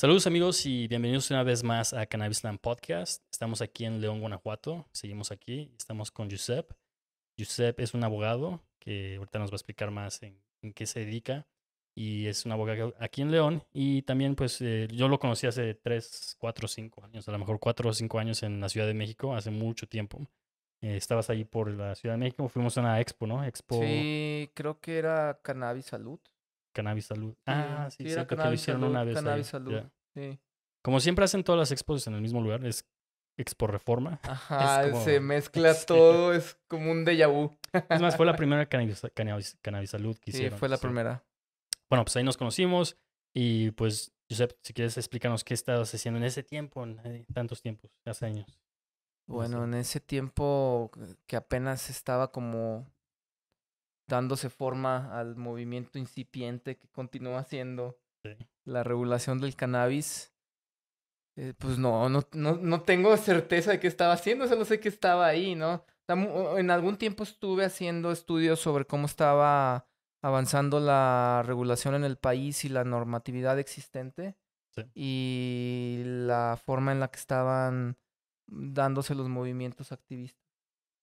Saludos amigos y bienvenidos una vez más a Cannabisland Podcast. Estamos aquí en León, Guanajuato. Seguimos aquí. Estamos con Giuseppe. Giuseppe es un abogado que ahorita nos va a explicar más en, qué se dedica. Y es un abogado aquí en León. Y también pues eh, yo lo conocí hace 3, 4, 5 años. A lo mejor 4 o 5 años en la Ciudad de México. Hace mucho tiempo. Eh, estabas ahí por la Ciudad de México, fuimos a una expo, ¿no? Expo. Sí, creo que era Cannabis Salud. Cannabis Salud. Ah, sí, sí, sí que lo hicieron una vez. Cannabis Salud, sí. Como siempre hacen todas las expos en el mismo lugar, es Expo Reforma. Ajá, se mezcla este todo, es como un déjà vu. Es más, fue la primera Cannabis, Salud que hicieron. Sí, fue la primera. Bueno, pues ahí nos conocimos y pues, Josep, si quieres explícanos qué estabas haciendo en ese tiempo, en eh, tantos tiempos, hace años. Bueno, en ese tiempo que apenas estaba como dándose forma al movimiento incipiente que continúa haciendo la regulación del cannabis. Eh, pues no, no, no, tengo certeza de qué estaba haciendo, solo sé que estaba ahí, ¿no? En algún tiempo estuve haciendo estudios sobre cómo estaba avanzando la regulación en el país y la normatividad existente y la forma en la que estaban dándose los movimientos activistas.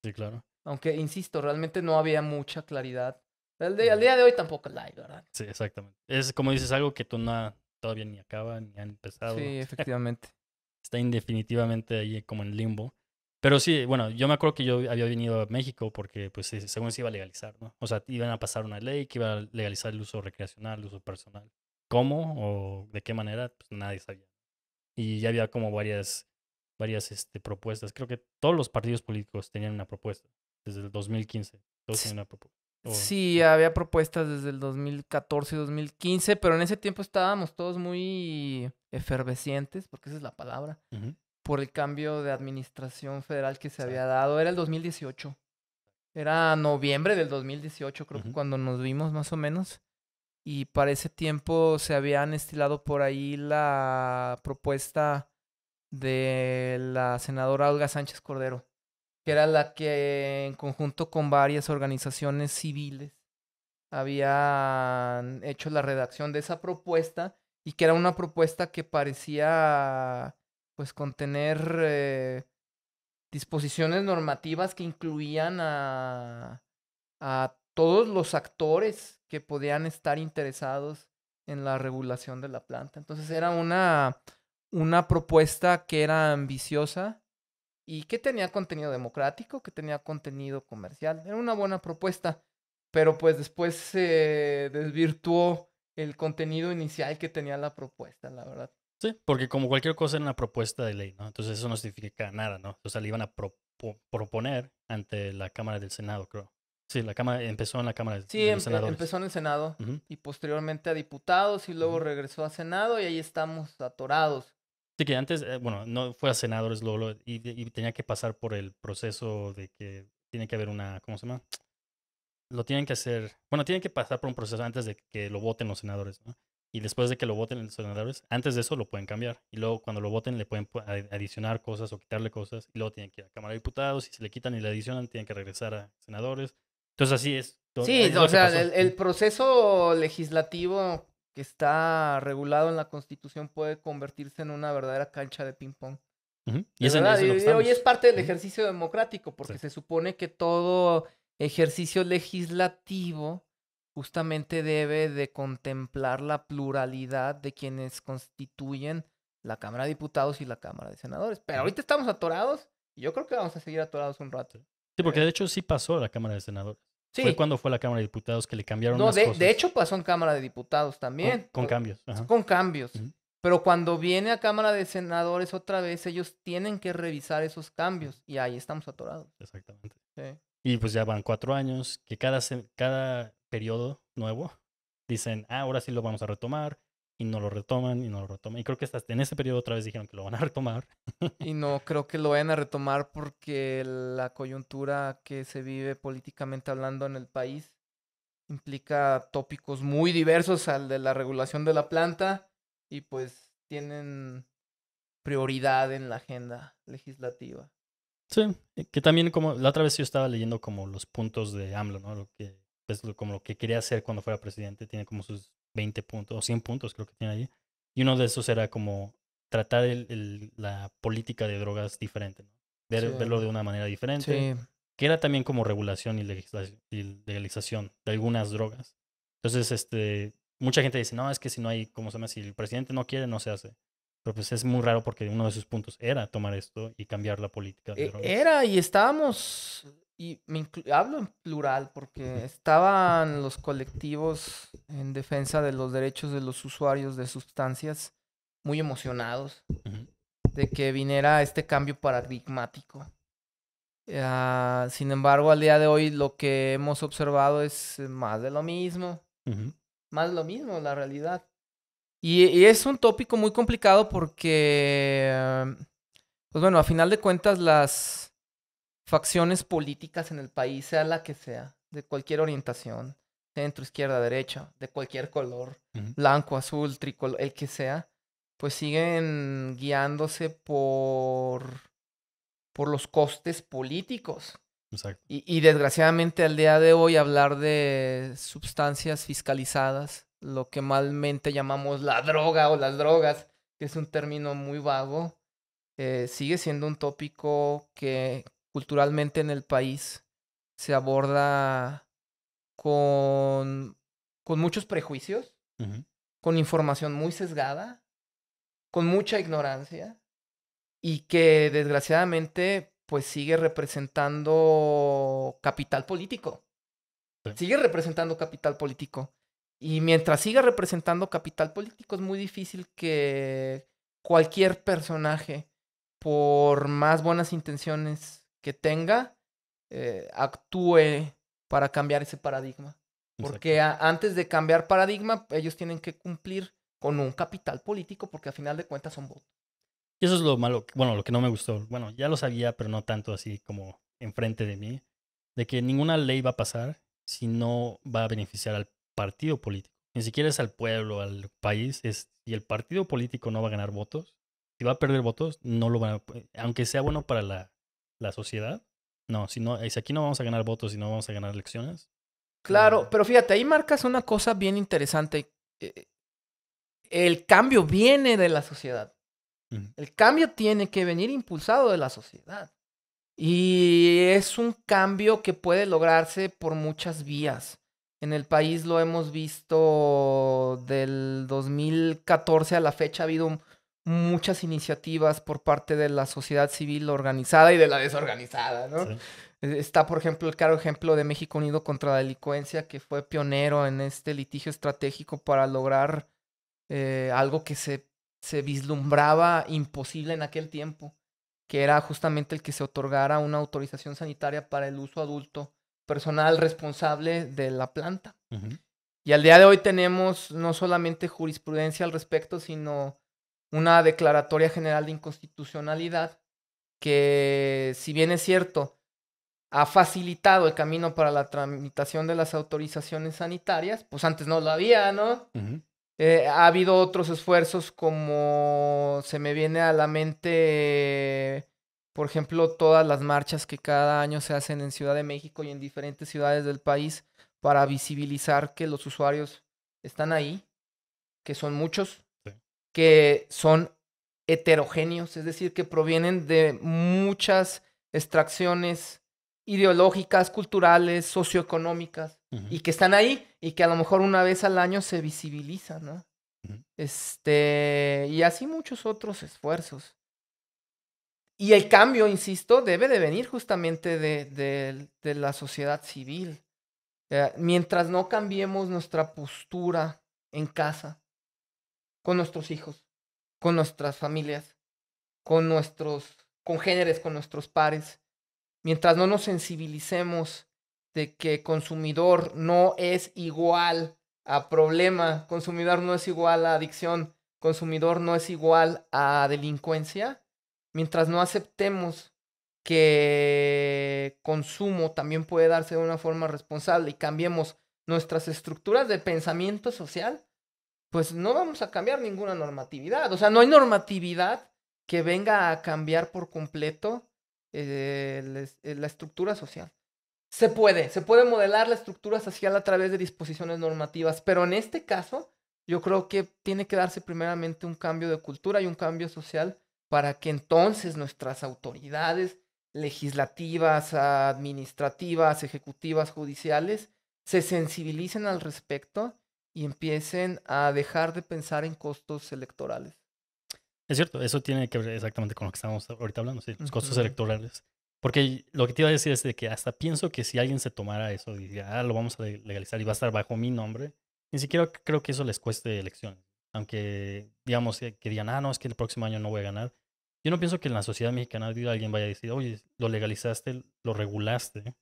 Sí, claro. Aunque, insisto, realmente no había mucha claridad. Al día, de hoy tampoco la hay, ¿verdad? Sí, exactamente. Es como dices, algo que todavía ni acaba, ni han empezado. Sí, efectivamente. Está indefinitivamente ahí como en limbo. Pero sí, bueno, yo me acuerdo que yo había venido a México porque, pues, según se iba a legalizar, ¿no? O sea, iban a pasar una ley que iba a legalizar el uso recreacional, el uso personal. ¿Cómo o de qué manera? Pues nadie sabía. Y ya había como varias varias este, propuestas. Creo que todos los partidos políticos tenían una propuesta desde el 2015. Todos Sí, había propuestas desde el 2014, 2015, pero en ese tiempo estábamos todos muy efervescientes, porque esa es la palabra, por el cambio de administración federal que se había dado. Era el 2018. Era noviembre del 2018, creo que cuando nos vimos más o menos. Y para ese tiempo se habían estilado por ahí la propuesta de la senadora Olga Sánchez Cordero, que era la que en conjunto con varias organizaciones civiles había hecho la redacción de esa propuesta y que era una propuesta que parecía pues contener eh, disposiciones normativas que incluían a todos los actores que podían estar interesados en la regulación de la planta. Entonces era una una propuesta que era ambiciosa y que tenía contenido democrático, que tenía contenido comercial. Era una buena propuesta, pero pues después se desvirtuó el contenido inicial que tenía la propuesta, la verdad. Sí, porque como cualquier cosa era una propuesta de ley, ¿no? Entonces eso no significa nada, ¿no? O sea, le iban a proponer ante la Cámara del Senado, creo. Sí, la Cámara empezó en la Cámara del de Sí, em, empezó en el Senado y posteriormente a diputados y luego regresó a Senado y ahí estamos atorados. Sí, que antes, eh, bueno, no fue a senadores luego y, tenía que pasar por el proceso de que tiene que haber una, ¿cómo se llama? Lo tienen que hacer, bueno, tienen que pasar por un proceso antes de que lo voten los senadores, ¿no? Y después de que lo voten los senadores, antes de eso lo pueden cambiar. Y luego cuando lo voten le pueden adicionar cosas o quitarle cosas. Y luego tienen que ir a Cámara de Diputados. Si se le quitan y le adicionan, tienen que regresar a senadores. Entonces así es. Sí, o sea, el, el proceso legislativo que está regulado en la Constitución puede convertirse en una verdadera cancha de ping-pong. Y, hoy es parte del ejercicio democrático, porque se supone que todo ejercicio legislativo justamente debe de contemplar la pluralidad de quienes constituyen la Cámara de Diputados y la Cámara de Senadores. Pero ahorita estamos atorados y yo creo que vamos a seguir atorados un rato. Sí, porque ¿Eh? de hecho sí pasó la Cámara de Senadores. Fue cuando fue la Cámara de Diputados que le cambiaron no, las de, de hecho pasó en Cámara de Diputados también. Con, cambios. Con cambios. Pero cuando viene a Cámara de Senadores otra vez, ellos tienen que revisar esos cambios y ahí estamos atorados. Exactamente. Y pues ya van cuatro años, que cada, cada periodo nuevo dicen, ah, ahora sí lo vamos a retomar, y no lo retoman y no lo retoman. Y creo que hasta en ese periodo otra vez dijeron que lo van a retomar. y no creo que lo vayan a retomar porque la coyuntura que se vive políticamente hablando en el país implica tópicos muy diversos al de la regulación de la planta y pues tienen prioridad en la agenda legislativa. Sí, que también como la otra vez yo estaba leyendo como los puntos de AMLO, ¿no? Lo que es pues, como lo que quería hacer cuando fuera presidente, tiene como sus 20 puntos o 100 puntos, creo que tiene ahí Y uno de esos era como tratar el, la política de drogas diferente, ¿no? Ver, verlo de una manera diferente. Que era también como regulación y legalización de algunas drogas. Entonces, este, mucha gente dice, no, es que si no hay, ¿cómo se llama? Si el presidente no quiere, no se hace. Pero pues es muy raro porque uno de sus puntos era tomar esto y cambiar la política. De e drogas. Era y estábamos y hablo en plural porque estaban los colectivos en defensa de los derechos de los usuarios de sustancias muy emocionados de que viniera este cambio paradigmático. Ah, sin embargo, al día de hoy lo que hemos observado es eh, más de lo mismo, más de lo mismo, la realidad. y, es un tópico muy complicado porque, em, pues bueno, a final de cuentas las facciones políticas en el país, sea la que sea, de cualquier orientación, centro, izquierda, derecha, de cualquier color, blanco, azul, tricolor, el que sea, pues siguen guiándose por, por los costes políticos. Y, y, desgraciadamente al día de hoy hablar de sustancias fiscalizadas, lo que malmente llamamos la droga o las drogas, que es un término muy vago, eh, sigue siendo un tópico que, culturalmente en el país se aborda con, muchos prejuicios, con información muy sesgada, con mucha ignorancia y que desgraciadamente pues sigue representando capital político. Sigue representando capital político. Y mientras siga representando capital político es muy difícil que cualquier personaje, por más buenas intenciones que tenga eh, actúe para cambiar ese paradigma. Porque antes de cambiar paradigma, ellos tienen que cumplir con un capital político porque a final de cuentas son votos. Y eso es lo malo, bueno, lo que no me gustó. Bueno, ya lo sabía, pero no tanto así como enfrente de mí, de que ninguna ley va a pasar si no va a beneficiar al partido político. Ni siquiera es al pueblo, al país, es y el partido político no va a ganar votos. Si va a perder votos, no lo van a, aunque sea bueno para la la sociedad. No, si no, es eh, aquí no vamos a ganar votos y no vamos a ganar elecciones. Claro, eh, pero fíjate, ahí marcas una cosa bien interesante. Eh, el cambio viene de la sociedad. El cambio tiene que venir impulsado de la sociedad. Y es un cambio que puede lograrse por muchas vías. En el país lo hemos visto del 2014 a la fecha, ha habido muchas iniciativas por parte de la sociedad civil organizada y de la desorganizada, ¿no? E, está, por ejemplo, el claro ejemplo de México Unido contra la Delincuencia, que fue pionero en este litigio estratégico para lograr eh, algo que se, vislumbraba imposible en aquel tiempo, que era justamente el que se otorgara una autorización sanitaria para el uso adulto personal responsable de la planta. Y al día de hoy tenemos no solamente jurisprudencia al respecto, sino una declaratoria general de inconstitucionalidad que, si bien es cierto, ha facilitado el camino para la tramitación de las autorizaciones sanitarias, pues antes no lo había, ¿no? Eh, ha habido otros esfuerzos como se me viene a la mente, por ejemplo, todas las marchas que cada año se hacen en Ciudad de México y en diferentes ciudades del país para visibilizar que los usuarios están ahí, que son muchos, que son heterogéneos, es decir, que provienen de muchas extracciones ideológicas, culturales, socioeconómicas, y que están ahí y que a lo mejor una vez al año se visibilizan, ¿no? Este, y así muchos otros esfuerzos. Y el cambio, insisto, debe de venir justamente de, la sociedad civil. Eh, mientras no cambiemos nuestra postura en casa, con nuestros hijos, con nuestras familias, con nuestros congéneres, con nuestros pares. Mientras no nos sensibilicemos de que consumidor no es igual a problema, consumidor no es igual a adicción, consumidor no es igual a delincuencia, mientras no aceptemos que consumo también puede darse de una forma responsable y cambiemos nuestras estructuras de pensamiento social, pues no vamos a cambiar ninguna normatividad. O sea, no hay normatividad que venga a cambiar por completo eh, la, eh, la estructura social. Se puede, se puede modelar la estructura social a través de disposiciones normativas, pero en este caso yo creo que tiene que darse primeramente un cambio de cultura y un cambio social para que entonces nuestras autoridades legislativas, administrativas, ejecutivas, judiciales, se sensibilicen al respecto y empiecen a dejar de pensar en costos electorales. Es cierto, eso tiene que ver exactamente con lo que estamos ahorita hablando, los costos electorales. Porque lo que te iba a decir es de que hasta pienso que si alguien se tomara eso y diría, ah, lo vamos a legalizar y va a estar bajo mi nombre, ni siquiera creo que eso les cueste elección Aunque, digamos, eh, que digan, ah, no, es que el próximo año no voy a ganar. Yo no pienso que en la sociedad mexicana alguien vaya a decir, oye, lo legalizaste, lo regulaste,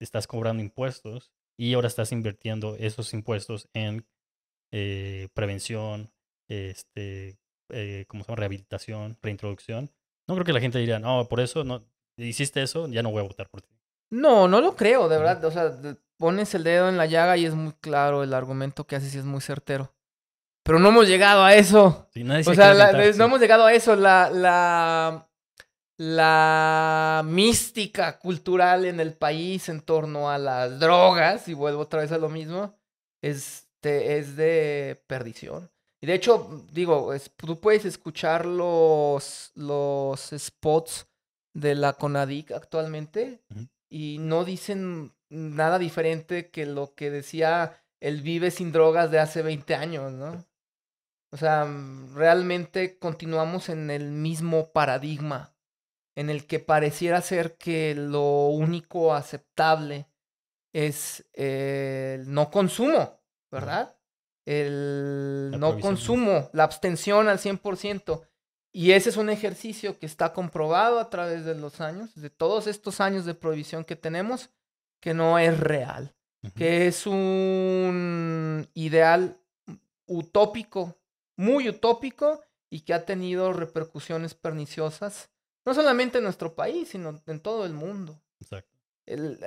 estás cobrando impuestos, y ahora estás invirtiendo esos impuestos en eh, prevención, este, eh, ¿cómo se llama? Rehabilitación, reintroducción. No creo que la gente diría, no, por eso no hiciste eso, ya no voy a votar por ti. No, no lo creo, de verdad. O sea, pones el dedo en la llaga y es muy claro el argumento que haces y es muy certero. Pero no hemos llegado a eso. o sea, no hemos llegado a eso. La, la, la mística cultural en el país en torno a las drogas, y vuelvo otra vez a lo mismo, este, es de perdición. Y de hecho, digo, tú puedes escuchar los, spots de la CONADIC actualmente y no dicen nada diferente que lo que decía el Vive sin drogas de hace 20 años, ¿no? O sea, realmente continuamos en el mismo paradigma en el que pareciera ser que lo único aceptable es el no consumo, ¿verdad? El no consumo, la abstención al 100%. Y ese es un ejercicio que está comprobado a través de los años, de todos estos años de prohibición que tenemos, que no es real, que es un ideal utópico, muy utópico, y que ha tenido repercusiones perniciosas no solamente en nuestro país, sino en todo el mundo. Exacto.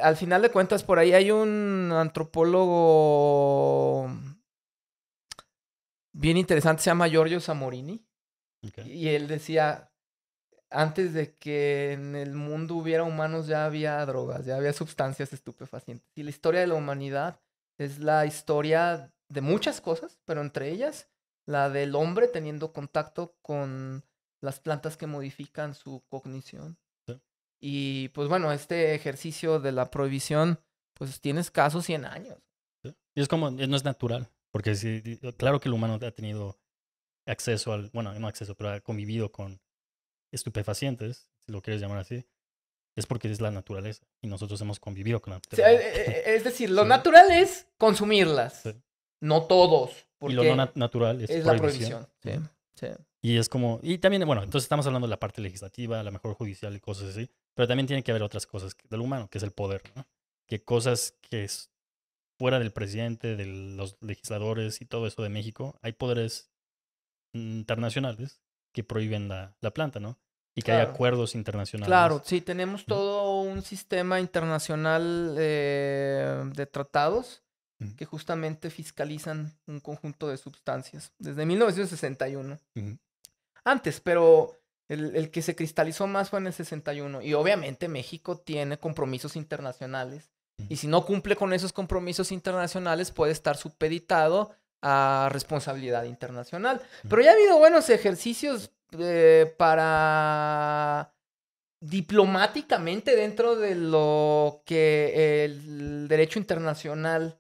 al final de cuentas, por ahí hay un antropólogo mm, bien interesante, se llama Giorgio Zamorini. Y él decía, antes de que en el mundo hubiera humanos ya había drogas, ya había sustancias estupefacientes. Y la historia de la humanidad es la historia de muchas cosas, pero entre ellas la del hombre teniendo contacto con las plantas que modifican su cognición. Y pues bueno, este ejercicio de la prohibición, pues tienes casos 100 años. Y es como, eh, no es natural, porque eh, claro que el humano ha tenido acceso al, bueno, no acceso, pero ha convivido con estupefacientes, si lo quieres llamar así, es porque es la naturaleza y nosotros hemos convivido con la eh, naturaleza. es decir, lo natural es consumirlas, no todos. Porque lo natural es, la prohibición. Sí, sí. Y es como, y también, bueno, entonces estamos hablando de la parte legislativa, la mejor judicial y cosas así, pero también tiene que haber otras cosas del humano, que es el poder, ¿no? Que cosas que es fuera del presidente, de los legisladores y todo eso de México, hay poderes internacionales que prohíben la, planta, ¿no? Y que hay acuerdos internacionales. Claro, sí, tenemos todo un sistema internacional eh, de tratados que justamente fiscalizan un conjunto de sustancias desde 1961 antes, pero el, que se cristalizó más fue en el 61. Y obviamente México tiene compromisos internacionales. Y si no cumple con esos compromisos internacionales, puede estar supeditado a responsabilidad internacional. Pero ya ha habido buenos ejercicios eh, para diplomáticamente dentro de lo que el derecho internacional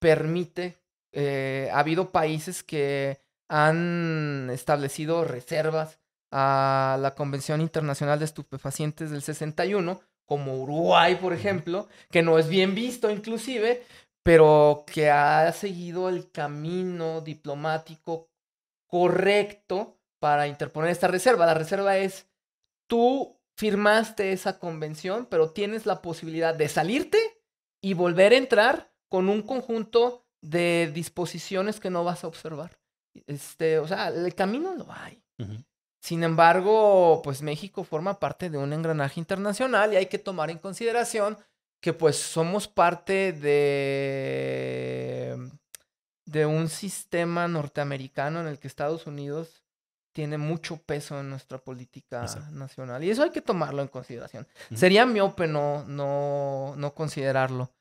permite. Eh, ha habido países que han establecido reservas a la Convención Internacional de Estupefacientes del 61, como Uruguay, por ejemplo, que no es bien visto inclusive, pero que ha seguido el camino diplomático correcto para interponer esta reserva. La reserva es, tú firmaste esa convención, pero tienes la posibilidad de salirte y volver a entrar con un conjunto de disposiciones que no vas a observar. Este, o sea, el camino lo hay. Sin embargo, pues México forma parte de un engranaje internacional y hay que tomar en consideración que pues somos parte de, de un sistema norteamericano en el que Estados Unidos tiene mucho peso en nuestra política nacional y eso hay que tomarlo en consideración. Sería miope no, no, no considerarlo.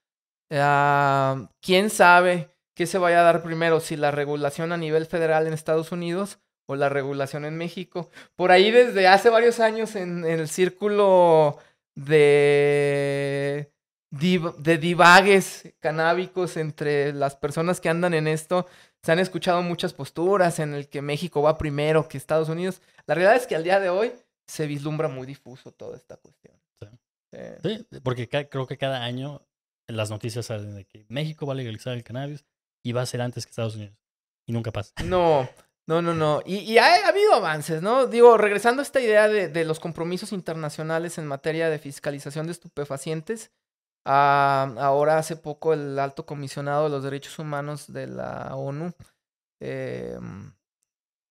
Ah, ¿Quién sabe? qué se vaya a dar primero, si la regulación a nivel federal en Estados Unidos o la regulación en México. Por ahí desde hace varios años en, el círculo de, de divagues canábicos entre las personas que andan en esto, se han escuchado muchas posturas en el que México va primero que Estados Unidos. La realidad es que al día de hoy se vislumbra muy difuso toda esta cuestión. porque creo que cada año las noticias salen de que México va a legalizar el cannabis, y va a ser antes que Estados Unidos. Y nunca pasa. No, no, no, no. Y, ha, habido avances, ¿no? Digo, regresando a esta idea de, los compromisos internacionales en materia de fiscalización de estupefacientes, ah, ahora hace poco el alto comisionado de los derechos humanos de la ONU eh,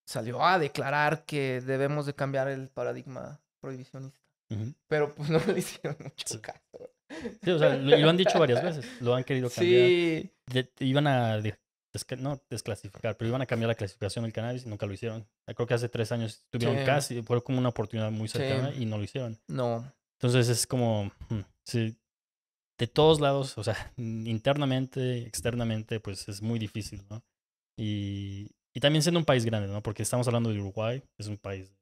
salió a declarar que debemos de cambiar el paradigma prohibicionista. Pero pues no le hicieron mucho sí o sea, lo, y lo han dicho varias veces, lo han querido cambiar. Sí. iban a, no desclasificar, pero iban a cambiar la clasificación del cannabis y nunca lo hicieron. Creo que hace tres años tuvieron casi, fue como una oportunidad muy cercana y no lo hicieron. No. Entonces es como, mm, sí, de todos lados, o sea, internamente, externamente, pues es muy difícil, ¿no? Y, y también siendo un país grande, ¿no? Porque estamos hablando de Uruguay, es un país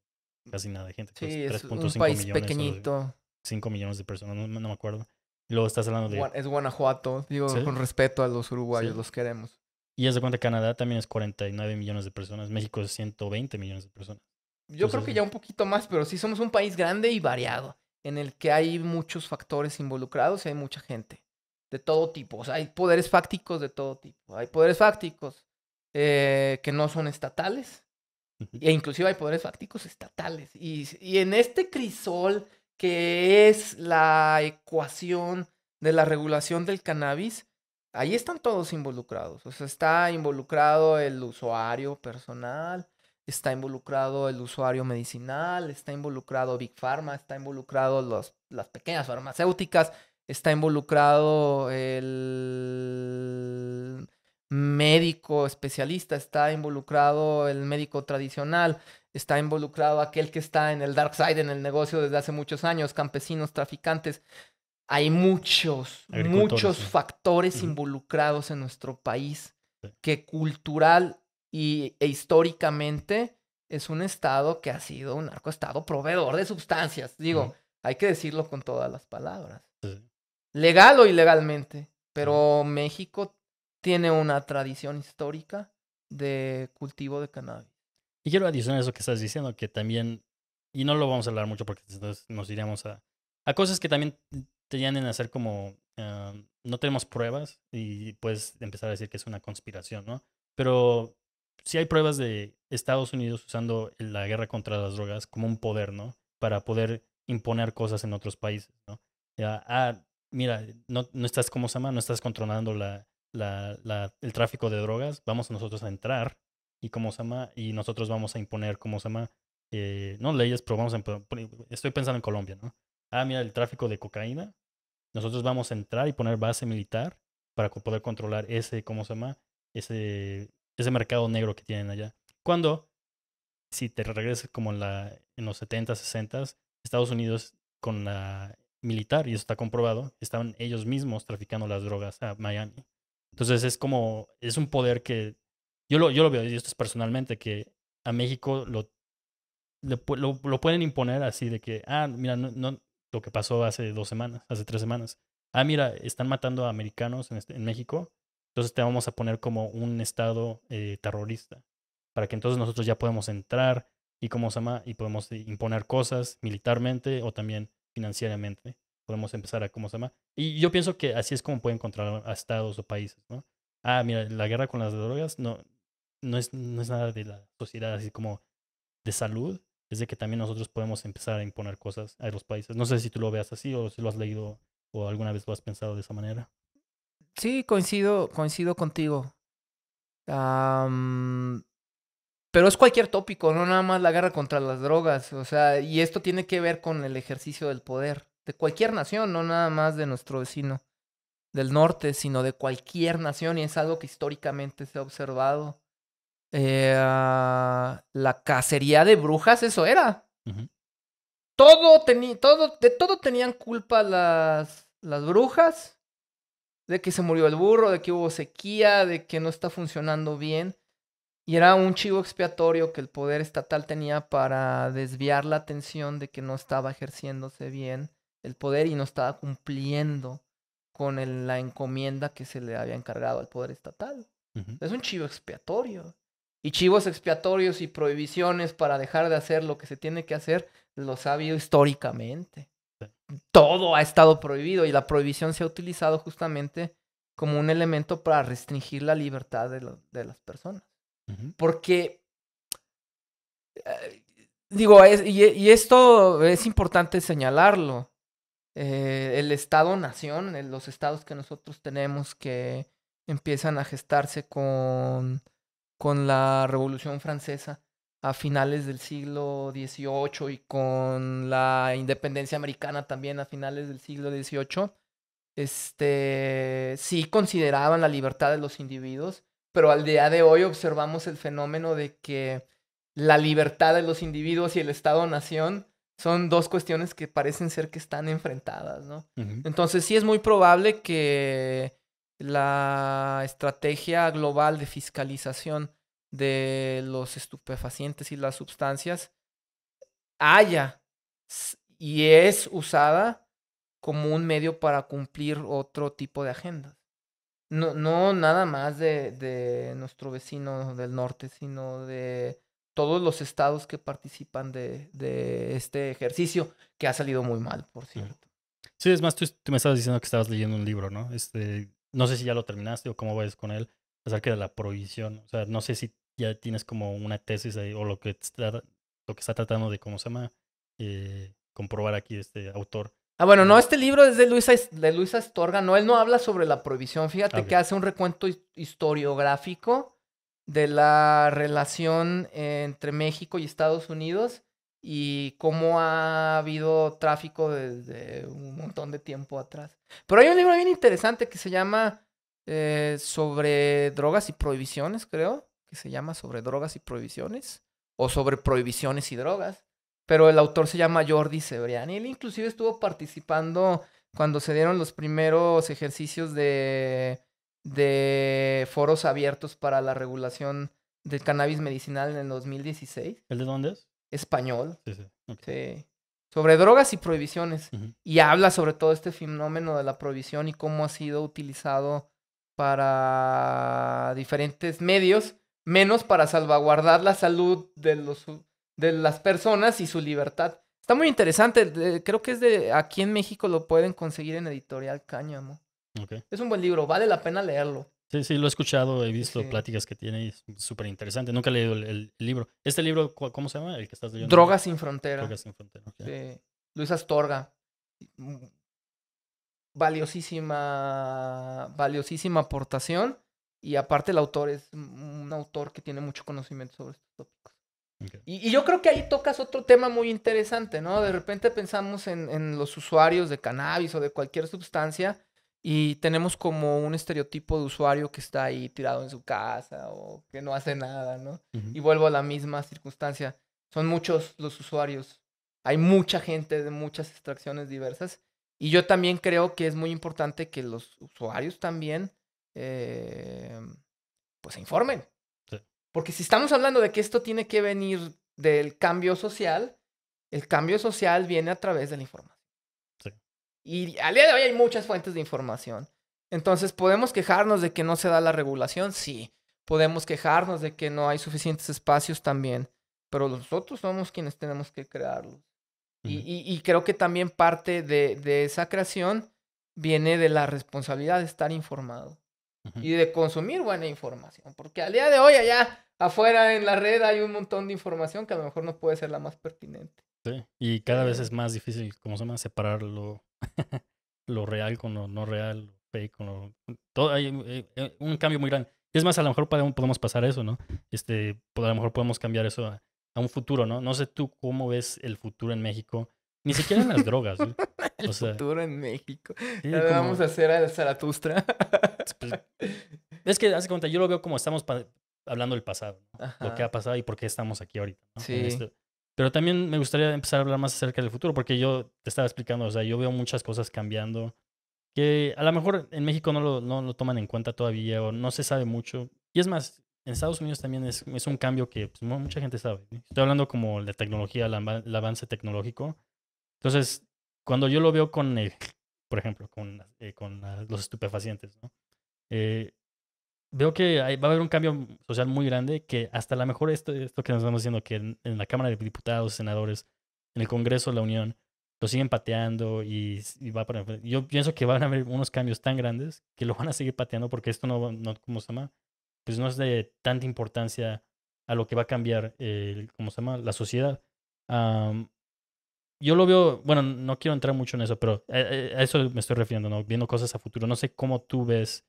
casi nada de gente. Sí, pues, es un país pequeñito. 5 millones de personas, no, me acuerdo. Luego estás hablando de... Es Guanajuato, digo, con respeto a los uruguayos, los queremos. Y ya se cuenta, Canadá también es 49 millones de personas, México es 120 millones de personas. Yo creo que ya un poquito más, pero sí somos un país grande y variado, en el que hay muchos factores involucrados y hay mucha gente, de todo tipo. O sea, hay poderes fácticos de todo tipo. Hay poderes fácticos eh, que no son estatales, e inclusive hay poderes fácticos estatales. Y, y en este crisol que es la ecuación de la regulación del cannabis, ahí están todos involucrados. O sea, está involucrado el usuario personal, está involucrado el usuario medicinal, está involucrado Big Pharma, está involucrado las pequeñas farmacéuticas, está involucrado el médico especialista, está involucrado el médico tradicional, está involucrado aquel que está en el dark side, en el negocio desde hace muchos años, campesinos, traficantes. Hay muchos, muchos factores involucrados en nuestro país que cultural y, e históricamente es un estado que ha sido un estado proveedor de sustancias. Digo, hay que decirlo con todas las palabras. Legal o ilegalmente. Pero México tiene una tradición histórica de cultivo de cannabis. Y quiero adicionar eso que estás diciendo, que también, y no lo vamos a hablar mucho porque entonces nos iríamos a, cosas que también te tendrían a hacer como, ah, no tenemos pruebas y puedes empezar a decir que es una conspiración, ¿no? Pero si hay pruebas de Estados Unidos usando la guerra contra las drogas como un poder, ¿no? Para poder imponer cosas en otros países, ¿no? ah, ah mira, no, no estás como se llama, no estás controlando la, el tráfico de drogas, vamos nosotros a entrar y cómo se llama, y nosotros vamos a imponer cómo se llama, eh, no leyes, pero vamos estoy pensando en Colombia, ¿no? Ah, mira, el tráfico de cocaína, nosotros vamos a entrar y poner base militar para poder controlar ese, ¿cómo se llama? Ese, ese mercado negro que tienen allá. Cuando, si te regresas como en, la, en los 70, 60, Estados Unidos con la militar, y eso está comprobado, estaban ellos mismos traficando las drogas a Miami. Entonces es como, es un poder que yo lo, yo lo veo, y esto es personalmente, que a México lo, lo, pueden imponer así de que, ah, mira, no, lo que pasó hace dos semanas, hace tres semanas. Ah, mira, están matando a americanos en, este, México, entonces te vamos a poner como un estado eh, terrorista, para que entonces nosotros ya podemos entrar y como se llama, y podemos eh, imponer cosas militarmente o también financieramente. Podemos empezar a cómo se llama. Y yo pienso que así es como pueden controlar a estados o países, ¿no? Ah, mira, la guerra con las drogas, no, no es, nada de la sociedad así como de salud, es de que también nosotros podemos empezar a imponer cosas a los países. No sé si tú lo veas así o si lo has leído o alguna vez lo has pensado de esa manera. Sí, coincido, coincido contigo. pero es cualquier tópico, no nada más la guerra contra las drogas. O sea, y esto tiene que ver con el ejercicio del poder de cualquier nación, no nada más de nuestro vecino del norte, sino de cualquier nación. Y es algo que históricamente se ha observado. Eh, ah, la cacería de brujas, eso era. Todo tenía. Todo, de todo tenían culpa las, las brujas. De que se murió el burro, de que hubo sequía, de que no está funcionando bien. Y era un chivo expiatorio que el poder estatal tenía para desviar la atención de que no estaba ejerciéndose bien el poder y no estaba cumpliendo con la encomienda que se le había encargado al poder estatal. Es un chivo expiatorio y chivos expiatorios y prohibiciones para dejar de hacer lo que se tiene que hacer, lo ha habido históricamente. Todo ha estado prohibido y la prohibición se ha utilizado justamente como un elemento para restringir la libertad de, las personas. Porque, eh, digo, y, esto es importante señalarlo, eh, el Estado-nación, eh, los estados que nosotros tenemos que empiezan a gestarse con con la Revolución Francesa a finales del siglo XVIII y con la independencia americana también a finales del siglo XVIII, este, sí consideraban la libertad de los individuos, pero al día de hoy observamos el fenómeno de que la libertad de los individuos y el Estado-nación son dos cuestiones que parecen ser que están enfrentadas, ¿no? Entonces sí es muy probable que la estrategia global de fiscalización de los estupefacientes y las sustancias haya y es usada como un medio para cumplir otro tipo de agendas. No, no nada más de, nuestro vecino del norte, sino de todos los estados que participan de, de, este ejercicio, que ha salido muy mal, por cierto. Sí, es más, tú, me estabas diciendo que estabas leyendo un libro, ¿no? Este, no sé si ya lo terminaste o cómo vas con él, acerca de la prohibición. O sea, no sé si ya tienes como una tesis ahí, o lo que está, tratando de, ¿cómo se llama? Eh, comprobar aquí este autor. Ah, bueno, no, este libro es de Luisa, de Luisa Astorga, no, él no habla sobre la prohibición, ah, fíjate que hace un recuento historiográfico de la relación entre México y Estados Unidos y cómo ha habido tráfico desde un montón de tiempo atrás. Pero hay un libro bien interesante que se llama eh, Sobre drogas y prohibiciones, creo, que se llama Sobre drogas y prohibiciones, o sobre prohibiciones y drogas, pero el autor se llama Jordi Y Él inclusive estuvo participando cuando se dieron los primeros ejercicios de, de foros abiertos para la regulación del cannabis medicinal en el 2016. ¿El de dónde es? español. Eh, sobre drogas y prohibiciones. Y habla sobre todo este fenómeno de la prohibición y cómo ha sido utilizado para diferentes medios, menos para salvaguardar la salud de, los, de las personas y su libertad. Está muy interesante. Creo que es de aquí en México lo pueden conseguir en Editorial Cáñamo. Es un buen libro, vale la pena leerlo. Sí, sí, lo he escuchado, he visto pláticas que tiene, es súper interesante. Nunca he leído el, libro. ¿Este libro cómo se llama? El que estás leyendo. Drogas sin frontera. Drogas sin frontera. Luis Astorga. Mm, valiosísima, valiosísima aportación. Y aparte el autor es un autor que tiene mucho conocimiento sobre estos tópicos. Y, y, yo creo que ahí tocas otro tema muy interesante, ¿no? De repente pensamos en, en los usuarios de cannabis o de cualquier sustancia y tenemos como un estereotipo de usuario que está ahí tirado en su casa o que no hace nada, ¿no? Y vuelvo a la misma circunstancia. Son muchos los usuarios. Hay mucha gente de muchas extracciones diversas. Y yo también creo que es muy importante que los usuarios también eh, pues se informen. Porque si estamos hablando de que esto tiene que venir del cambio social, el cambio social viene a través de la información. Y al día de hoy hay muchas fuentes de información. Entonces, ¿podemos quejarnos de que no se da la regulación? Sí. Podemos quejarnos de que no hay suficientes espacios también, pero nosotros somos quienes tenemos que crearlos. y, creo que también parte de, esa creación viene de la responsabilidad de estar informado y de consumir buena información, porque al día de hoy allá afuera en la red hay un montón de información que a lo mejor no puede ser la más pertinente. Sí, y cada vez eh. es más difícil, como se llama, separarlo lo real con lo no real, fake con lo... Todo, hay, eh, eh, un cambio muy grande. es más, a lo mejor podemos pasar eso, ¿no? Este, a lo mejor podemos cambiar eso a, un futuro, ¿no? No sé tú cómo ves el futuro en México. Ni siquiera en las drogas. ¿eh? el futuro en México. Vamos a hacer a Zaratustra. Pues, es que, hace cuenta, yo lo veo como estamos hablando del pasado, lo que ha pasado y por qué estamos aquí ahorita. Sí. Pero también me gustaría empezar a hablar más acerca del futuro, porque yo te estaba explicando, o sea, yo veo muchas cosas cambiando que a lo mejor en México no lo, no lo toman en cuenta todavía o no se sabe mucho. Y es más, en Estados Unidos también es, es un cambio que pues, mucha gente sabe. Estoy hablando como de tecnología, el, avance tecnológico. Entonces, cuando yo lo veo con, el, por ejemplo, con, eh, con los estupefacientes, ¿no? Eh, veo que va a haber un cambio social muy grande que hasta a lo mejor esto, esto que nos estamos diciendo, que en, la Cámara de Diputados, senadores, en el Congreso la Unión, lo siguen pateando y, va para... Yo pienso que van a haber unos cambios tan grandes que lo van a seguir pateando porque esto no, no ¿cómo se llama? Pues no es de tanta importancia a lo que va a cambiar, el, ¿cómo se llama? La sociedad. yo lo veo, bueno, no quiero entrar mucho en eso, pero a, eh, eh, a, eso me estoy refiriendo, ¿no? Viendo cosas a futuro. No sé cómo tú ves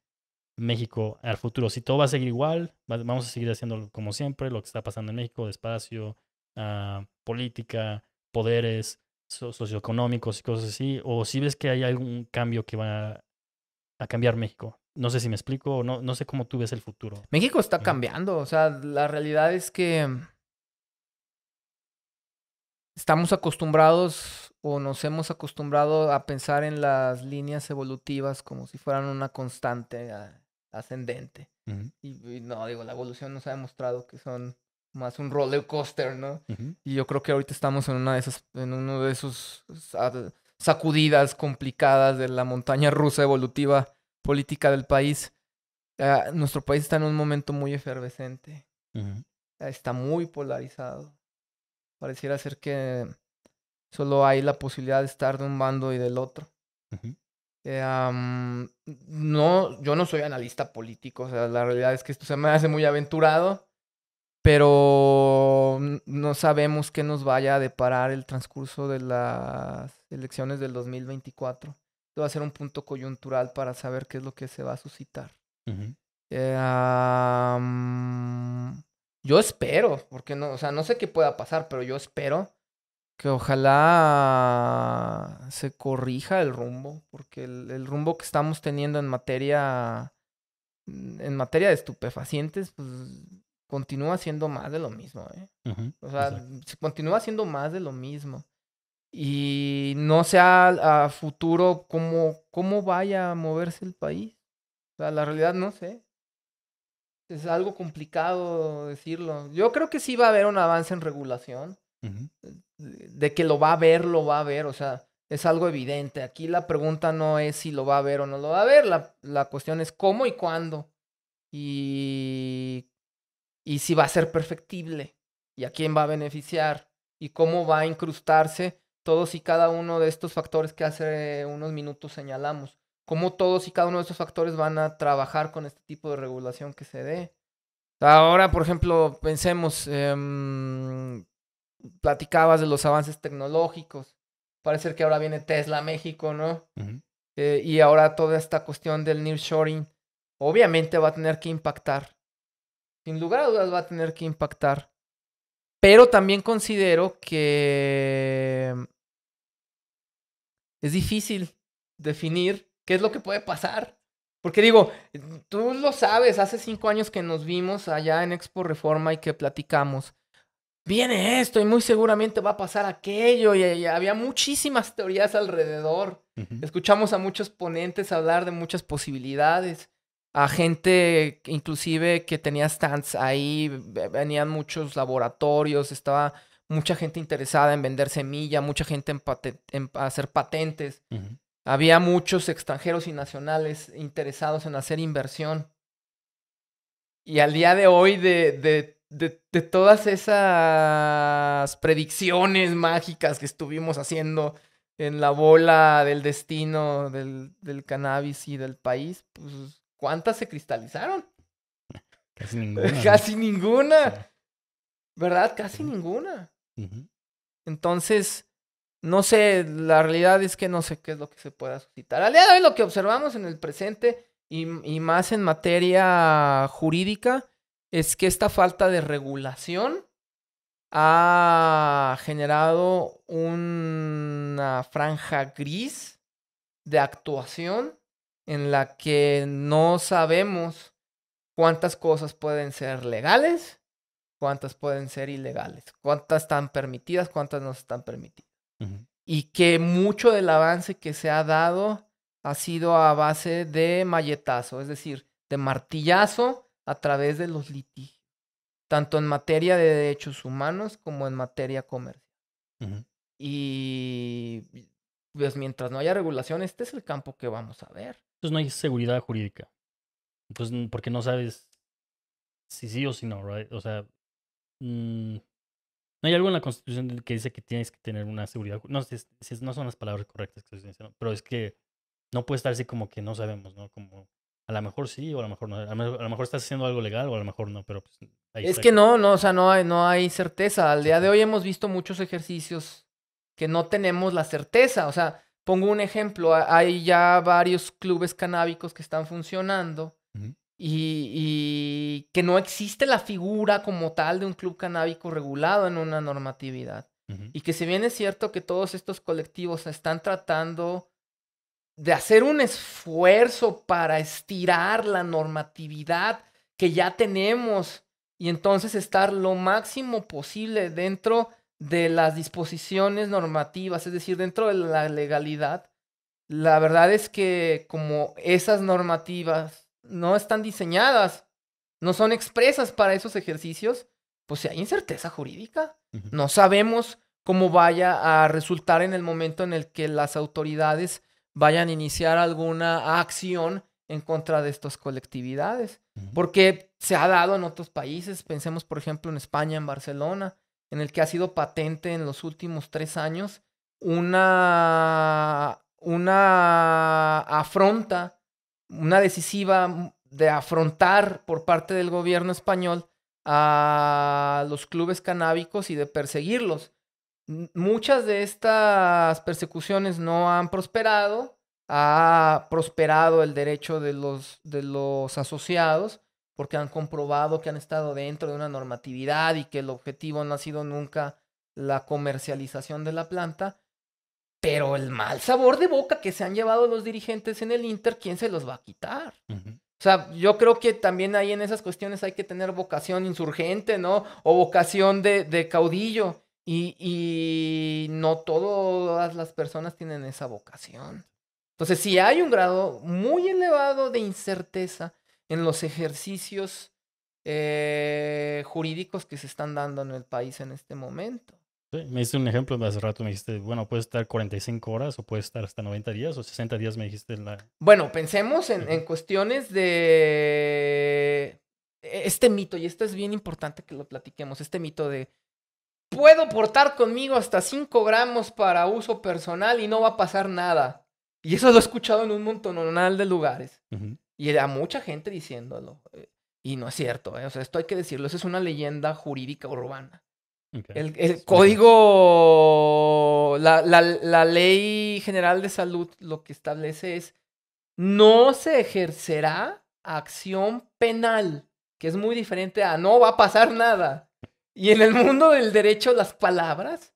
México al futuro. Si todo va a seguir igual, vamos a seguir haciendo como siempre lo que está pasando en México, despacio, ah, política, poderes socioeconómicos y cosas así, o si ves que hay algún cambio que va a cambiar México. No sé si me explico, o no, no sé cómo tú ves el futuro. México está cambiando, o sea, la realidad es que estamos acostumbrados o nos hemos acostumbrado a pensar en las líneas evolutivas como si fueran una constante. Ah, ascendente. y, no, digo, la evolución nos ha demostrado que son más un roller coaster, ¿no? Y yo creo que ahorita estamos en una de esas, en uno de esos sacudidas complicadas de la montaña rusa evolutiva política del país. Ah, nuestro país está en un momento muy efervescente. Ah, está muy polarizado. Pareciera ser que solo hay la posibilidad de estar de un bando y del otro. Eh, no, yo no soy analista político, o sea, la realidad es que esto se me hace muy aventurado, pero no sabemos qué nos vaya a deparar el transcurso de las elecciones del 2024. Esto va a ser un punto coyuntural para saber qué es lo que se va a suscitar. Eh, yo espero, porque no, o sea, no sé qué pueda pasar, pero yo espero que ojalá se corrija el rumbo, porque el, rumbo que estamos teniendo en materia, mm, en materia de estupefacientes, pues continúa siendo más de lo mismo. ¿eh? o sea, se continúa siendo más de lo mismo. Y no sé a, futuro cómo, cómo vaya a moverse el país. O sea, la realidad no sé. Es algo complicado decirlo. Yo creo que sí va a haber un avance en regulación de que lo va a ver, lo va a ver, o sea, es algo evidente. Aquí la pregunta no es si lo va a ver o no lo va a ver, la, cuestión es cómo y cuándo. Y, y si va a ser perfectible y a quién va a beneficiar y cómo va a incrustarse todos y cada uno de estos factores que hace unos minutos señalamos. Cómo todos y cada uno de estos factores van a trabajar con este tipo de regulación que se dé. Ahora, por ejemplo, pensemos, eh, platicabas de los avances tecnológicos. Parece que ahora viene Tesla a México, ¿no? Eh, y ahora toda esta cuestión del nearshoring, obviamente va a tener que impactar. Sin lugar a dudas va a tener que impactar. Pero también considero que mm, es difícil definir qué es lo que puede pasar. Porque digo, tú lo sabes, hace cinco años que nos vimos allá en Expo Reforma y que platicamos viene esto y muy seguramente va a pasar aquello. Y, había muchísimas teorías alrededor. Escuchamos a muchos ponentes hablar de muchas posibilidades. A gente inclusive que tenía stands ahí, venían muchos laboratorios, estaba mucha gente interesada en vender semilla, mucha gente en, hacer patentes. Había muchos extranjeros y nacionales interesados en hacer inversión. Y al día de hoy, de de, todas esas predicciones mágicas que estuvimos haciendo en la bola del destino del, cannabis y del país, pues ¿cuántas se cristalizaron? Casi ninguna. Casi ninguna. ¿Verdad? Casi ninguna. Entonces, no sé, la realidad es que no sé qué es lo que se pueda suscitar. Al día de hoy lo que observamos en el presente y más en materia jurídica es que esta falta de regulación ha generado una franja gris de actuación en la que no sabemos cuántas cosas pueden ser legales, cuántas pueden ser ilegales, cuántas están permitidas, cuántas no están permitidas. Y que mucho del avance que se ha dado ha sido a base de malletazo, es decir, de martillazo a través de los litigios, tanto en materia de derechos humanos como en materia comercial. Y pues mientras no haya regulación, este es el campo que vamos a ver. Entonces no hay seguridad jurídica. pues porque no sabes si sí o si no, right? O sea, mm, no hay algo en la Constitución que dice que tienes que tener una seguridad. No, si, no son las palabras correctas que estoy diciendo, pero es que no puede estar así como que no sabemos, ¿no? Como a lo mejor sí o a lo mejor no. A lo mejor, estás haciendo algo legal o a lo mejor no, pero pues, Es que no, no, o sea, no hay, no hay certeza. Al día de hoy hemos visto muchos ejercicios que no tenemos la certeza. O sea, pongo un ejemplo, hay ya varios clubes canábicos que están funcionando y, que no existe la figura como tal de un club canábico regulado en una normatividad. Y que si bien es cierto que todos estos colectivos están tratando de hacer un esfuerzo para estirar la normatividad que ya tenemos y entonces estar lo máximo posible dentro de las disposiciones normativas, es decir, dentro de la legalidad. La verdad es que como esas normativas no están diseñadas, no son expresas para esos ejercicios, pues hay incerteza jurídica, no sabemos cómo vaya a resultar en el momento en el que las autoridades vayan a iniciar alguna acción en contra de estas colectividades, porque se ha dado en otros países, pensemos por ejemplo en España, en Barcelona, en el que ha sido patente en los últimos tres años una, una afronta, una decisiva de afrontar por parte del gobierno español a los clubes canábicos y de perseguirlos muchas de estas persecuciones no han prosperado, ha prosperado el derecho de los, de los asociados porque han comprobado que han estado dentro de una normatividad y que el objetivo no ha sido nunca la comercialización de la planta, pero el mal sabor de boca que se han llevado los dirigentes en el Inter, ¿quién se los va a quitar? O sea, yo creo que también ahí en esas cuestiones hay que tener vocación insurgente, ¿no? O vocación de, de caudillo. Y, no todas las personas tienen esa vocación. Entonces, si hay un grado muy elevado de incerteza en los ejercicios eh, jurídicos que se están dando en el país en este momento. me hice un ejemplo hace rato, me dijiste, bueno, puede estar 45 horas o puede estar hasta 90 días o 60 días, me dijiste. La... Bueno, pensemos en cuestiones de e-, este mito, y esto es bien importante que lo platiquemos, este mito de puedo portar conmigo hasta 5 gramos para uso personal y no va a pasar nada. Y eso lo he escuchado en un montón de lugares. Y a mucha gente diciéndolo. Eh, y no es cierto, eh, o sea, esto hay que decirlo, eso es una leyenda jurídica urbana. El, código, la, la ley general de salud lo que establece es, no se ejercerá acción penal, que es muy diferente a no va a pasar nada. Y en el mundo del derecho, las palabras,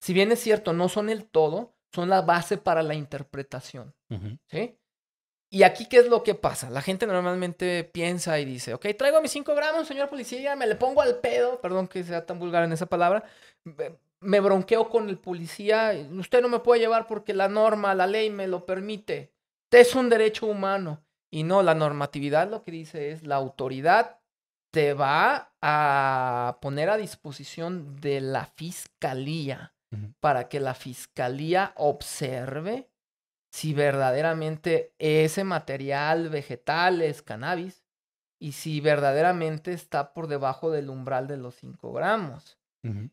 si bien es cierto, no son el todo, son la base para la interpretación. ¿Sí? Y aquí, ¿qué es lo que pasa? La gente normalmente piensa y dice, ok, traigo mis cinco gramos, señor policía, me le pongo al pedo, perdón que sea tan vulgar en esa palabra, me bronqueo con el policía, usted no me puede llevar porque la norma, la ley me lo permite, es un derecho humano. Y no, la normatividad lo que dice es la autoridad te va a poner a disposición de la fiscalía para que la fiscalía observe si verdaderamente ese material vegetal es cannabis y si verdaderamente está por debajo del umbral de los 5 gramos.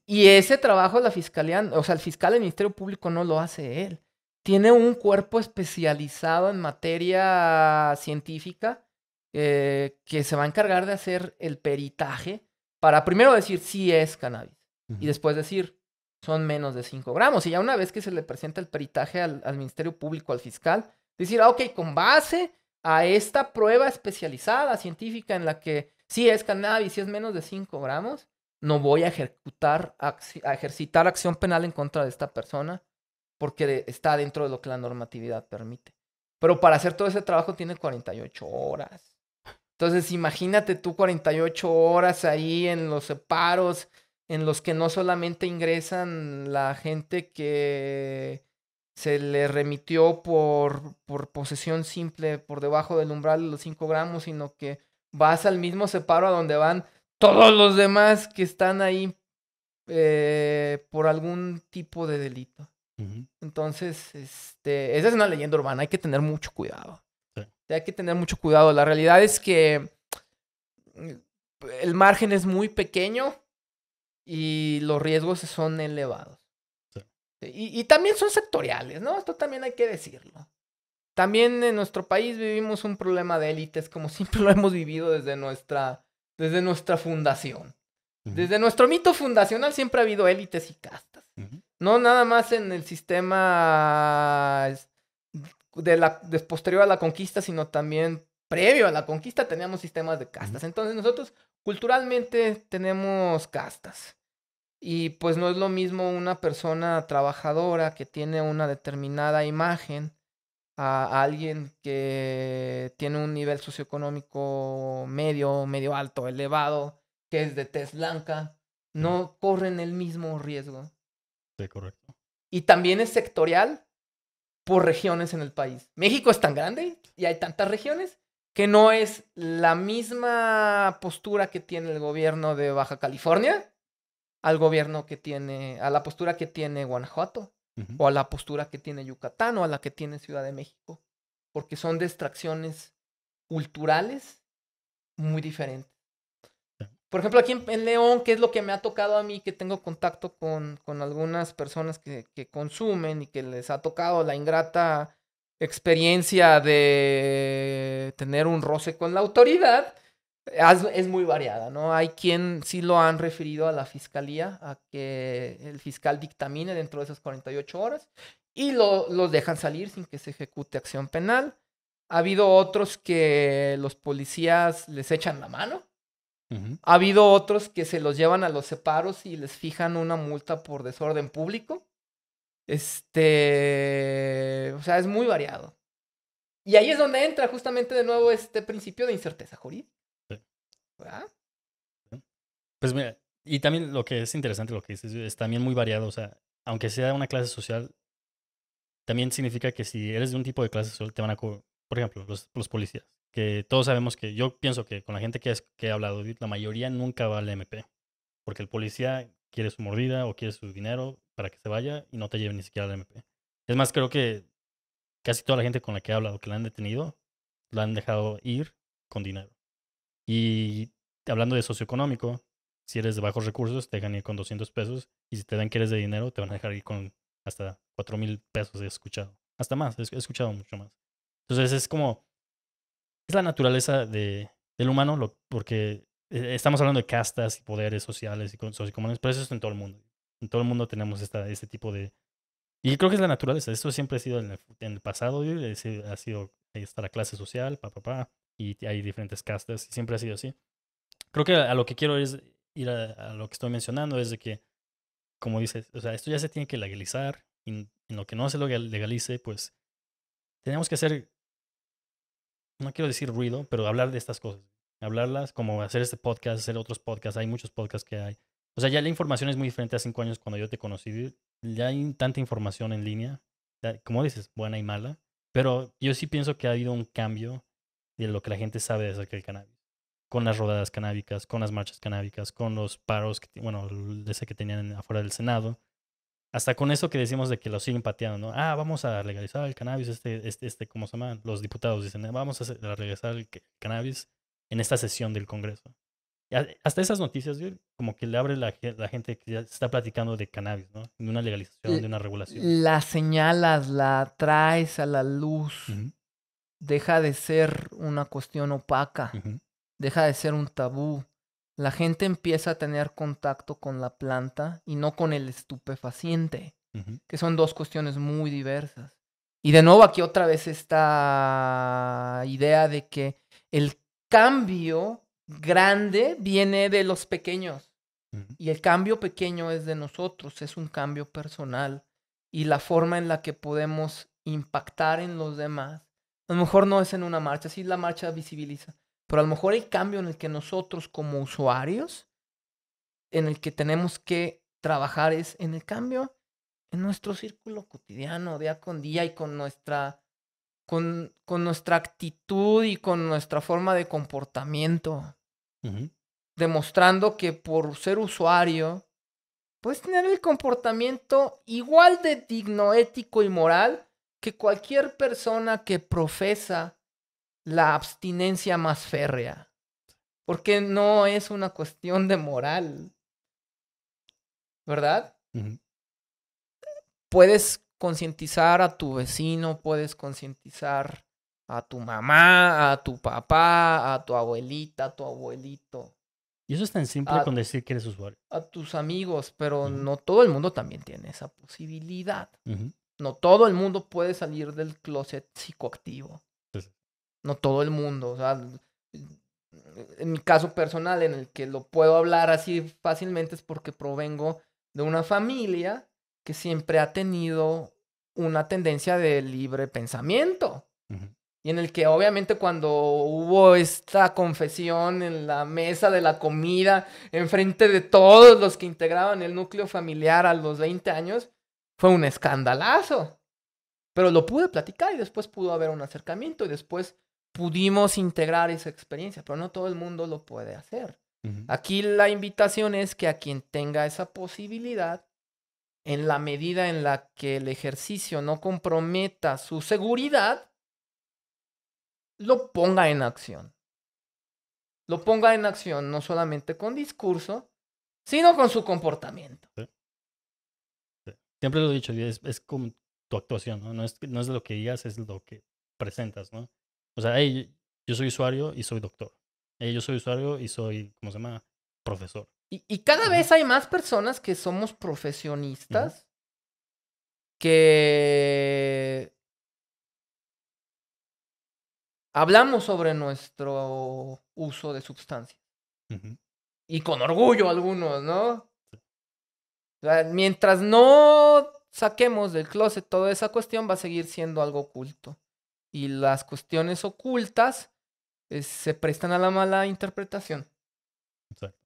Y ese trabajo la fiscalía, o sea, el fiscal del Ministerio Público no lo hace él. Tiene un cuerpo especializado en materia científica eh, que se va a encargar de hacer el peritaje para primero decir si es cannabis y después decir son menos de 5 gramos. Y ya una vez que se le presenta el peritaje al, Ministerio Público, al fiscal, decir, ah, ok, con base a esta prueba especializada, científica, en la que si es cannabis, si es menos de 5 gramos, no voy a ejecutar, a ejercitar acción penal en contra de esta persona porque está dentro de lo que la normatividad permite. Pero para hacer todo ese trabajo tiene 48 horas. Entonces, imagínate tú 48 horas ahí en los separos, en los que no solamente ingresan la gente que se le remitió por, por posesión simple, por debajo del umbral de los 5 gramos, sino que vas al mismo separo a donde van todos los demás que están ahí eh, por algún tipo de delito. Entonces, este, esa es una leyenda urbana, hay que tener mucho cuidado. Hay que tener mucho cuidado. La realidad es que mm, el margen es muy pequeño y los riesgos son elevados. Y, también son sectoriales, ¿no? Esto también hay que decirlo. También en nuestro país vivimos un problema de élites, como siempre lo hemos vivido desde nuestra, desde nuestra fundación. Desde nuestro mito fundacional siempre ha habido élites y castas. No nada más en el sistema de la, posterior a la conquista, sino también previo a la conquista teníamos sistemas de castas. Entonces nosotros culturalmente tenemos castas. Y pues no es lo mismo una persona trabajadora que tiene una determinada imagen a alguien que tiene un nivel socioeconómico medio, medio alto, elevado, que es de tez blanca, no corren el mismo riesgo. Sí, correcto. Y también es sectorial por regiones en el país. México es tan grande y hay tantas regiones que no es la misma postura que tiene el gobierno de Baja California al gobierno que tiene, a la postura que tiene Guanajuato, o a la postura que tiene Yucatán, o a la que tiene Ciudad de México, porque son distracciones culturales muy diferentes. Por ejemplo, aquí en, León, que es lo que me ha tocado a mí, que tengo contacto con, con algunas personas que, que, consumen y que les ha tocado la ingrata experiencia de tener un roce con la autoridad, es, muy variada, ¿no? Hay quien sí lo han referido a la fiscalía, a que el fiscal dictamine dentro de esas 48 horas y lo, los dejan salir sin que se ejecute acción penal. Ha habido otros que los policías les echan la mano ha habido otros que se los llevan a los separos y les fijan una multa por desorden público. Este, o sea, es muy variado. Y ahí es donde entra justamente de nuevo este principio de incerteza jurídica. Pues mira, y también lo que es interesante lo que dices es también muy variado, o sea, aunque sea una clase social, también significa que si eres de un tipo de clase social te van a, por ejemplo, los policías, que todos sabemos que yo pienso que con la gente que, que he hablado, la mayoría nunca va al MP, porque el policía quiere su mordida o quiere su dinero para que se vaya y no te lleve ni siquiera al MP. Es más, creo que casi toda la gente con la que he hablado que la han detenido, la han dejado ir con dinero. Y hablando de socioeconómico, si eres de bajos recursos, te dejan ir con 200 pesos y si te dan que eres de dinero, te van a dejar ir con hasta 4 mil pesos, he escuchado. Hasta más, he escuchado mucho más. Entonces es como es la naturaleza de, del humano, lo, porque eh, estamos hablando de castas y poderes sociales y sociocomunes, pero eso es en todo el mundo. En todo el mundo tenemos esta, este tipo de... Y creo que es la naturaleza. Esto siempre ha sido en el, en el pasado, ha sido, está la clase social, pa, pa, pa, y hay diferentes castas, y siempre ha sido así. Creo que a, lo que quiero es ir a, lo que estoy mencionando, es de que, como dices, sea, esto ya se tiene que legalizar, y en lo que no se legalice, pues tenemos que hacer no quiero decir ruido, pero hablar de estas cosas. Hablarlas, como hacer este podcast, hacer otros podcasts. Hay muchos podcasts que hay. O sea, ya la información es muy diferente a cinco años cuando yo te conocí. Ya hay tanta información en línea, como dices, buena y mala. Pero yo sí pienso que ha habido un cambio de lo que la gente sabe acerca del cannabis. Con las rodadas canábicas, con las marchas canábicas, con los paros, que, bueno, ese que tenían afuera del Senado hasta con eso que decimos de que lo siguen pateando, ¿no? Ah, vamos a legalizar el cannabis, este, este, este, ¿cómo se llama? Los diputados dicen, eh, vamos a legalizar el cannabis en esta sesión del Congreso. hasta esas noticias, como que le abre la, la, gente que ya está platicando de cannabis, ¿no? De una legalización, de una regulación. La señalas, la traes a la luz. Deja de ser una cuestión opaca. Deja de ser un tabú la gente empieza a tener contacto con la planta y no con el estupefaciente, que son dos cuestiones muy diversas. Y de nuevo aquí otra vez esta idea de que el cambio grande viene de los pequeños y el cambio pequeño es de nosotros, es un cambio personal y la forma en la que podemos impactar en los demás. A lo mejor no es en una marcha, sí la marcha visibiliza, pero a lo mejor el cambio en el que nosotros como usuarios, en el que tenemos que trabajar es en el cambio en nuestro círculo cotidiano, día con día y con nuestra, con, con nuestra actitud y con nuestra forma de comportamiento. Demostrando que por ser usuario, puedes tener el comportamiento igual de digno, ético y moral que cualquier persona que profesa la abstinencia más férrea. Porque no es una cuestión de moral. ¿Verdad? Puedes concientizar a tu vecino, puedes concientizar a tu mamá, a tu papá, a tu abuelita, a tu abuelito. Y eso es tan simple con decir que eres usuario. A tus amigos, pero no todo el mundo también tiene esa posibilidad. No todo el mundo puede salir del closet psicoactivo no todo el mundo, o sea, en mi caso personal en el que lo puedo hablar así fácilmente es porque provengo de una familia que siempre ha tenido una tendencia de libre pensamiento. Y en el que obviamente cuando hubo esta confesión en la mesa de la comida, enfrente de todos los que integraban el núcleo familiar a los 20 años, fue un escandalazo. Pero lo pude platicar y después pudo haber un acercamiento y después pudimos integrar esa experiencia, pero no todo el mundo lo puede hacer. Aquí la invitación es que a quien tenga esa posibilidad, en la medida en la que el ejercicio no comprometa su seguridad, lo ponga en acción. Lo ponga en acción no solamente con discurso, sino con su comportamiento. Siempre lo he dicho, es, es con tu actuación, ¿no? es, no es lo que digas, es lo que presentas, ¿no? O sea, yo soy usuario y soy doctor. yo soy usuario y soy, ¿cómo se llama? Profesor. Y, cada vez hay más personas que somos profesionistas que hablamos sobre nuestro uso de sustancias. Y con orgullo algunos, ¿no? mientras no saquemos del closet toda esa cuestión, va a seguir siendo algo oculto y las cuestiones ocultas eh, se prestan a la mala interpretación. Exacto.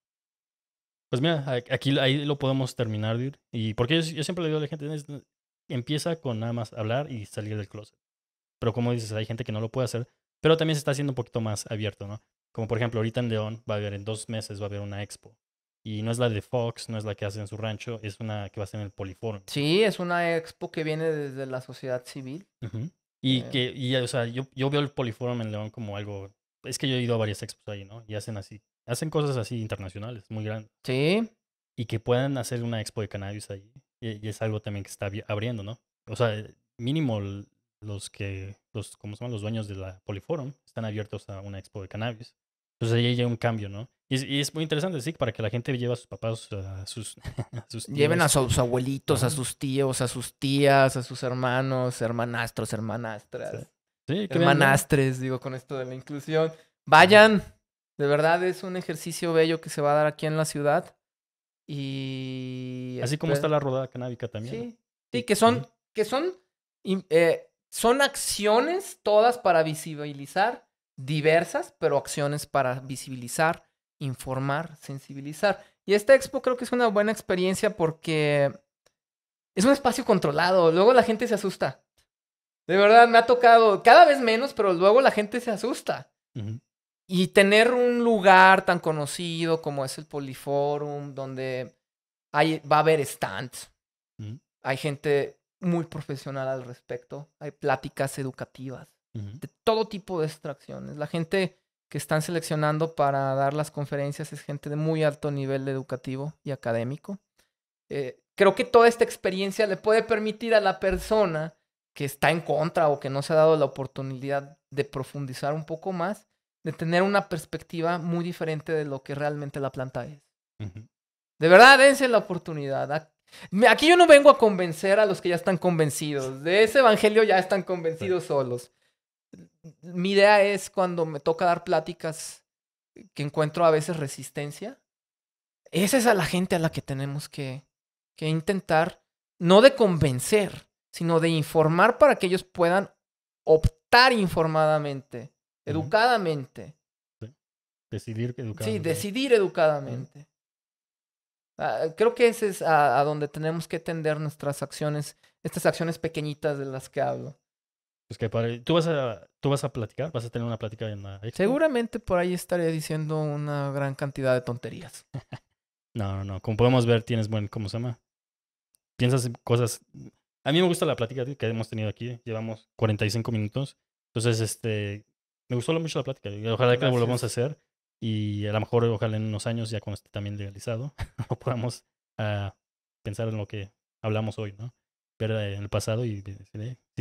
Pues mira, aquí ahí lo podemos terminar, dude. Y porque yo, siempre le digo a la gente, empieza con nada más hablar y salir del closet. Pero como dices, hay gente que no lo puede hacer, pero también se está haciendo un poquito más abierto, ¿no? Como por ejemplo, ahorita en León va a haber, en dos meses va a haber una expo. Y no es la de Fox, no es la que hace en su rancho, es una que va a ser en el Poliforum. Sí, es una expo que viene desde la sociedad civil. Uh y que, y, o sea, yo, veo el Poliforum en León como algo. Es que yo he ido a varias expos ahí, ¿no? Y hacen así. Hacen cosas así internacionales, muy grandes. Sí. Y que puedan hacer una expo de cannabis ahí. Y, es algo también que está abriendo, ¿no? O sea, eh, mínimo los que, los, ¿cómo se llaman? Los dueños de la Poliforum están abiertos a una expo de cannabis. Entonces ahí hay un cambio, ¿no? Y, es, muy interesante, sí, para que la gente lleve a sus papás, a sus, Lleven a sus abuelitos, a sus tíos, a sus tías, a sus hermanos, hermanastros, hermanastras. Sí, hermanastres, digo, con esto de la inclusión. Vayan, de verdad es un ejercicio bello que se va a dar aquí en la ciudad. Y. Así como está la rodada canábica también. Sí, que son, que son, eh, son acciones todas para visibilizar, diversas, pero acciones para visibilizar informar, sensibilizar. Y esta expo creo que es una buena experiencia porque es un espacio controlado. Luego la gente se asusta. De verdad, me ha tocado cada vez menos, pero luego la gente se asusta. Y tener un lugar tan conocido como es el Poliforum, donde hay, va a haber stands. Hay gente muy profesional al respecto. Hay pláticas educativas de todo tipo de extracciones. La gente que están seleccionando para dar las conferencias es gente de muy alto nivel educativo y académico. Eh, creo que toda esta experiencia le puede permitir a la persona que está en contra o que no se ha dado la oportunidad de profundizar un poco más, de tener una perspectiva muy diferente de lo que realmente la planta es. De verdad, dense la oportunidad. Aquí yo no vengo a convencer a los que ya están convencidos. De ese evangelio ya están convencidos solos mi idea es cuando me toca dar pláticas que encuentro a veces resistencia, esa es a la gente a la que tenemos que, intentar, no de convencer, sino de informar para que ellos puedan optar informadamente, educadamente. Sí. Decidir educadamente. Sí, decidir educadamente. Ah, creo que ese es a, donde tenemos que tender nuestras acciones, estas acciones pequeñitas de las que hablo. Pues que ¿Tú vas, a, ¿Tú vas a platicar? ¿Vas a tener una plática en la... Seguramente por ahí estaré diciendo una gran cantidad de tonterías. no, no, no. Como podemos ver, tienes buen... ¿Cómo se llama? Piensas en cosas... A mí me gusta la plática que hemos tenido aquí. Llevamos 45 minutos. Entonces, este... Me gustó mucho la plática. Ojalá que la volvamos a hacer. Y a lo mejor, ojalá en unos años, ya cuando esté también legalizado, podamos ah, pensar en lo que hablamos hoy, ¿no? ver en el pasado y,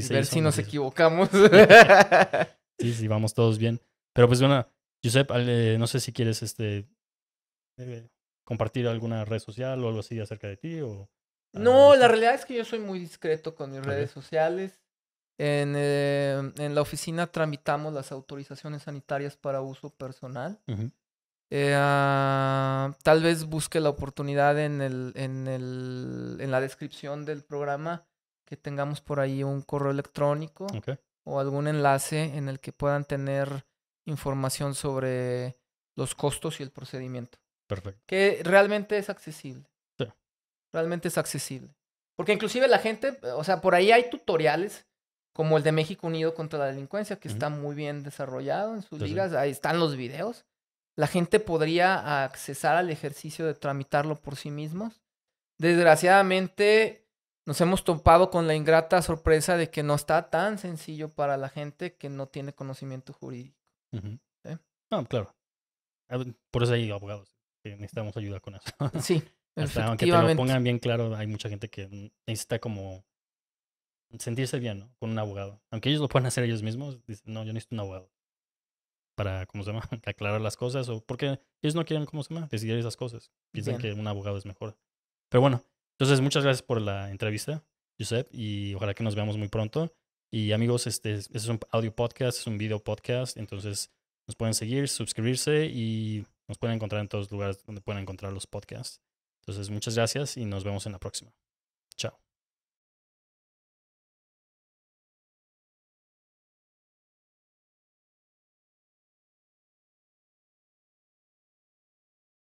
ver si nos equivocamos. sí, sí, vamos todos bien. Pero pues bueno, Josep, eh, no sé si quieres este eh, compartir alguna red social o algo así acerca de ti o... No, la realidad es que yo soy muy discreto con mis redes sociales. En, eh, en, la oficina tramitamos las autorizaciones sanitarias para uso personal. Eh, ah, tal vez busque la oportunidad en, el, en, el, en la descripción del programa que tengamos por ahí un correo electrónico o algún enlace en el que puedan tener información sobre los costos y el procedimiento. Perfecto. Que realmente es accesible. Sí. Realmente es accesible. Porque inclusive la gente, o sea, por ahí hay tutoriales como el de México Unido contra la Delincuencia, que está muy bien desarrollado en sus ligas. Ahí están los videos la gente podría accesar al ejercicio de tramitarlo por sí mismos. Desgraciadamente, nos hemos topado con la ingrata sorpresa de que no está tan sencillo para la gente que no tiene conocimiento jurídico. Ah, No, claro. Por eso hay abogados que necesitamos ayuda con eso. Sí. aunque lo pongan bien claro, hay mucha gente que necesita como sentirse bien con un abogado. Aunque ellos lo puedan hacer ellos mismos, dicen, no, yo necesito un abogado para, ¿cómo se llama?, aclarar las cosas o porque ellos no quieren, ¿cómo se llama?, decidir esas cosas. Piensan que un abogado es mejor. Pero bueno, entonces muchas gracias por la entrevista, Josep, y ojalá que nos veamos muy pronto. Y amigos, este, este es un audio podcast, es un video podcast, entonces nos pueden seguir, suscribirse y nos pueden encontrar en todos los lugares donde pueden encontrar los podcasts. Entonces, muchas gracias y nos vemos en la próxima.